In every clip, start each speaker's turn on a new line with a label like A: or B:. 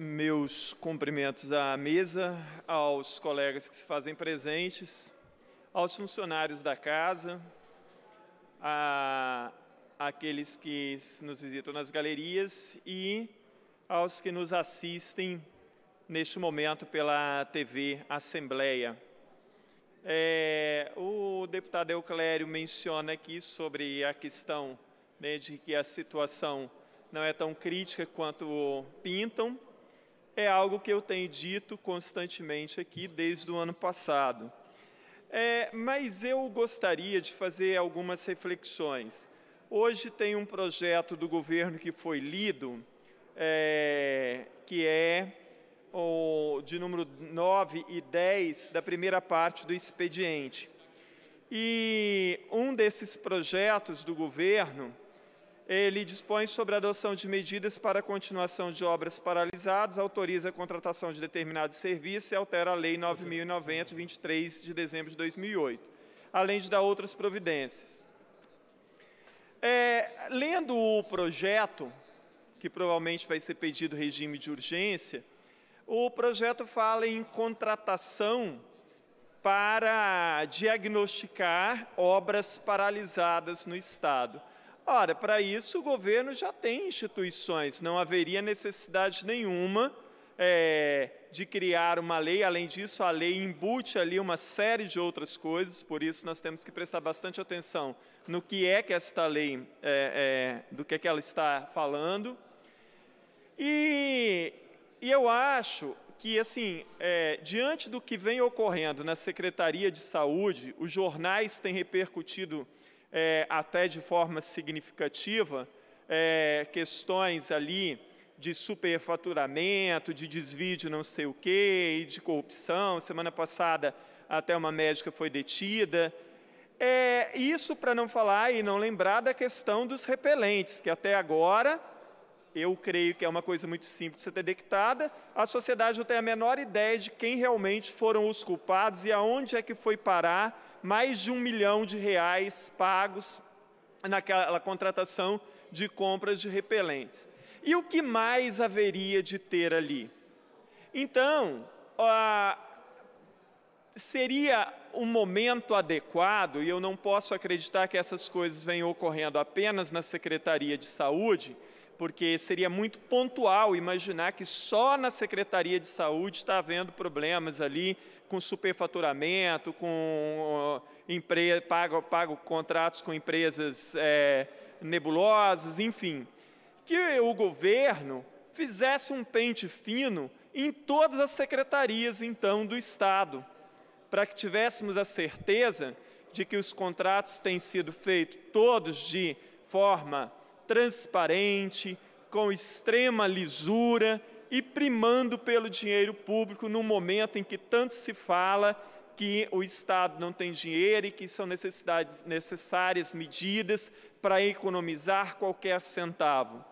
A: Meus cumprimentos à mesa, aos colegas que se fazem presentes, aos funcionários da casa, a aqueles que nos visitam nas galerias e aos que nos assistem neste momento pela TV Assembleia. É, o deputado Euclério menciona aqui sobre a questão né, de que a situação não é tão crítica quanto pintam, é algo que eu tenho dito constantemente aqui desde o ano passado. É, mas eu gostaria de fazer algumas reflexões. Hoje tem um projeto do governo que foi lido, é, que é o, de número 9 e 10 da primeira parte do expediente. E um desses projetos do governo ele dispõe sobre a adoção de medidas para a continuação de obras paralisadas, autoriza a contratação de determinados serviços e altera a Lei 9.090, 23 de dezembro de 2008, além de dar outras providências. É, lendo o projeto, que provavelmente vai ser pedido regime de urgência, o projeto fala em contratação para diagnosticar obras paralisadas no Estado. Ora, para isso o governo já tem instituições, não haveria necessidade nenhuma é, de criar uma lei. Além disso, a lei embute ali uma série de outras coisas, por isso nós temos que prestar bastante atenção no que é que esta lei, é, é, do que, é que ela está falando. E, e eu acho que, assim, é, diante do que vem ocorrendo na Secretaria de Saúde, os jornais têm repercutido é, até de forma significativa, é, questões ali de superfaturamento, de desvio de não sei o quê, e de corrupção. Semana passada, até uma médica foi detida. É, isso para não falar e não lembrar da questão dos repelentes, que até agora eu creio que é uma coisa muito simples de ser detectada. A sociedade não tem a menor ideia de quem realmente foram os culpados e aonde é que foi parar mais de um milhão de reais pagos naquela contratação de compras de repelentes. E o que mais haveria de ter ali? Então, a, seria um momento adequado, e eu não posso acreditar que essas coisas venham ocorrendo apenas na Secretaria de Saúde, porque seria muito pontual imaginar que só na Secretaria de Saúde está havendo problemas ali com superfaturamento, com pago, pago contratos com empresas é, nebulosas, enfim. Que o governo fizesse um pente fino em todas as secretarias, então, do Estado, para que tivéssemos a certeza de que os contratos têm sido feitos todos de forma transparente, com extrema lisura e primando pelo dinheiro público num momento em que tanto se fala que o Estado não tem dinheiro e que são necessidades necessárias medidas para economizar qualquer centavo.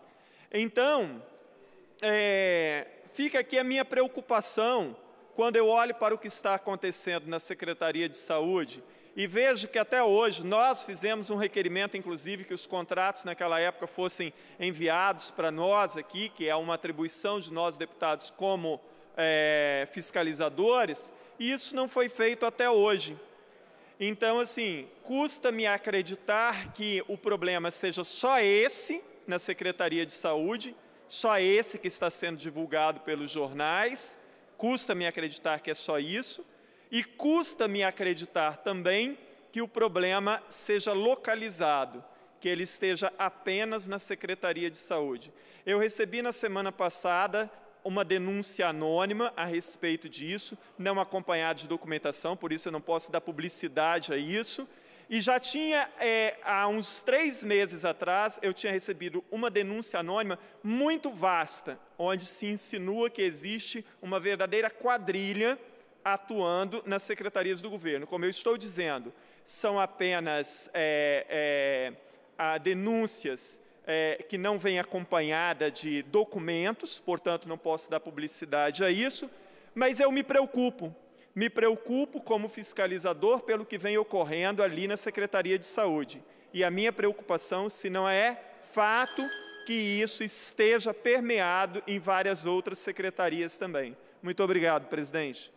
A: Então, é, fica aqui a minha preocupação quando eu olho para o que está acontecendo na Secretaria de Saúde e vejo que até hoje nós fizemos um requerimento, inclusive, que os contratos naquela época fossem enviados para nós aqui, que é uma atribuição de nós deputados como é, fiscalizadores, e isso não foi feito até hoje. Então, assim, custa-me acreditar que o problema seja só esse na Secretaria de Saúde, só esse que está sendo divulgado pelos jornais, custa-me acreditar que é só isso e custa-me acreditar também que o problema seja localizado, que ele esteja apenas na Secretaria de Saúde. Eu recebi na semana passada uma denúncia anônima a respeito disso, não acompanhada de documentação, por isso eu não posso dar publicidade a isso. E já tinha, é, há uns três meses atrás, eu tinha recebido uma denúncia anônima muito vasta, onde se insinua que existe uma verdadeira quadrilha atuando nas secretarias do governo. Como eu estou dizendo, são apenas é, é, denúncias é, que não vêm acompanhada de documentos, portanto, não posso dar publicidade a isso, mas eu me preocupo. Me preocupo como fiscalizador pelo que vem ocorrendo ali na Secretaria de Saúde. E a minha preocupação, se não é fato, que isso esteja permeado em várias outras secretarias também. Muito obrigado, presidente.